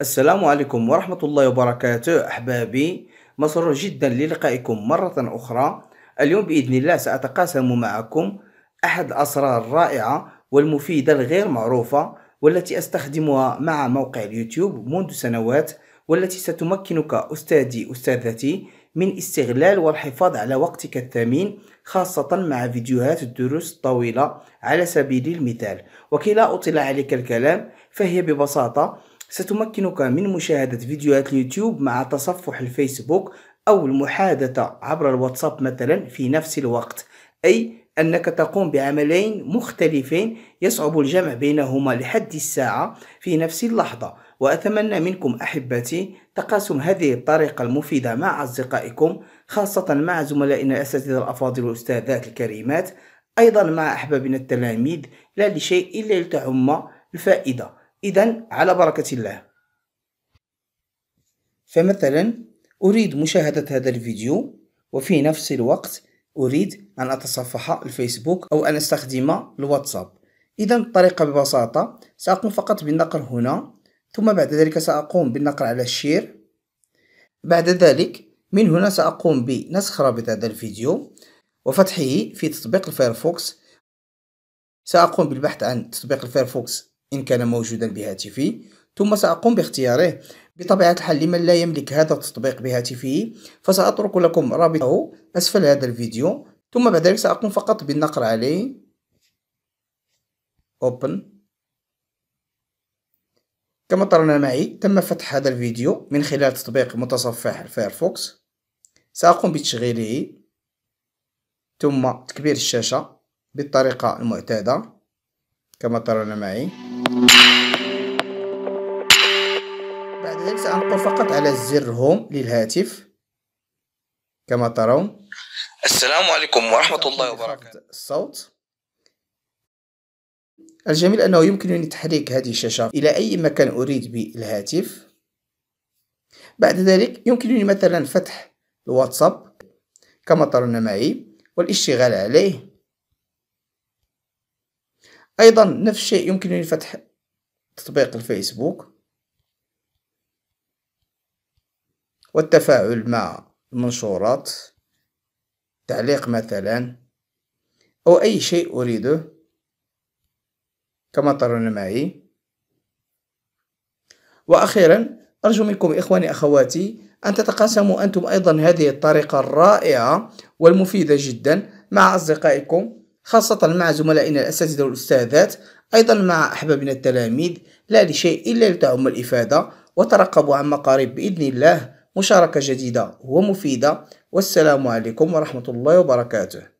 السلام عليكم ورحمة الله وبركاته أحبابي مسرور جدا للقائكم مرة أخرى اليوم بإذن الله سأتقاسم معكم أحد الأسرار الرائعة والمفيدة الغير معروفة والتي أستخدمها مع موقع اليوتيوب منذ سنوات والتي ستمكنك أستاذي أستاذتي من استغلال والحفاظ على وقتك الثمين خاصة مع فيديوهات الدروس الطويلة على سبيل المثال وكي لا أطيل عليك الكلام فهي ببساطة ستمكنك من مشاهدة فيديوهات اليوتيوب مع تصفح الفيسبوك أو المحادثة عبر الواتساب مثلا في نفس الوقت أي أنك تقوم بعملين مختلفين يصعب الجمع بينهما لحد الساعة في نفس اللحظة وأتمنى منكم أحبتي تقاسم هذه الطريقة المفيدة مع أصدقائكم خاصة مع زملائنا الأساتذة الأفاضل والأستاذات الكريمات أيضا مع أحبابنا التلاميذ لا لشيء إلا لتعم الفائدة إذا على بركة الله فمثلا أريد مشاهدة هذا الفيديو وفي نفس الوقت أريد أن أتصفح الفيسبوك أو أن أستخدم الواتساب إذا الطريقة ببساطة سأقوم فقط بالنقر هنا ثم بعد ذلك سأقوم بالنقر على الشير بعد ذلك من هنا سأقوم بنسخ رابط هذا الفيديو وفتحه في تطبيق الفايرفوكس سأقوم بالبحث عن تطبيق الفايرفوكس إن كان موجودا بهاتفي ثم سأقوم باختياره بطبيعة الحال لمن لا يملك هذا التطبيق بهاتفه فسأترك لكم رابطه أسفل هذا الفيديو ثم بعد ذلك سأقوم فقط بالنقر عليه Open كما ترون معي تم فتح هذا الفيديو من خلال تطبيق متصفح فايرفوكس سأقوم بتشغيله ثم تكبير الشاشة بالطريقة المعتادة كما ترون معي بعد ذلك سأنقر فقط على الزر هوم للهاتف كما ترون السلام عليكم ورحمة الله وبركاته الصوت الجميل أنه يمكنني تحريك هذه الشاشة إلى أي مكان أريد بالهاتف بعد ذلك يمكنني مثلا فتح الواتساب كما ترون معي والاشتغال عليه أيضا نفس الشيء يمكنني فتح تطبيق الفيسبوك والتفاعل مع المنشورات تعليق مثلا أو أي شيء أريده كما ترون معي وأخيرا أرجو منكم إخواني أخواتي أن تتقاسموا أنتم أيضا هذه الطريقة الرائعة والمفيدة جدا مع أصدقائكم خاصة مع زملائنا الأساتذة والأستاذات أيضا مع أحبابنا التلاميذ لا لشيء إلا لتعم الإفادة وترقبوا عما قريب بإذن الله مشاركة جديدة ومفيدة والسلام عليكم ورحمة الله وبركاته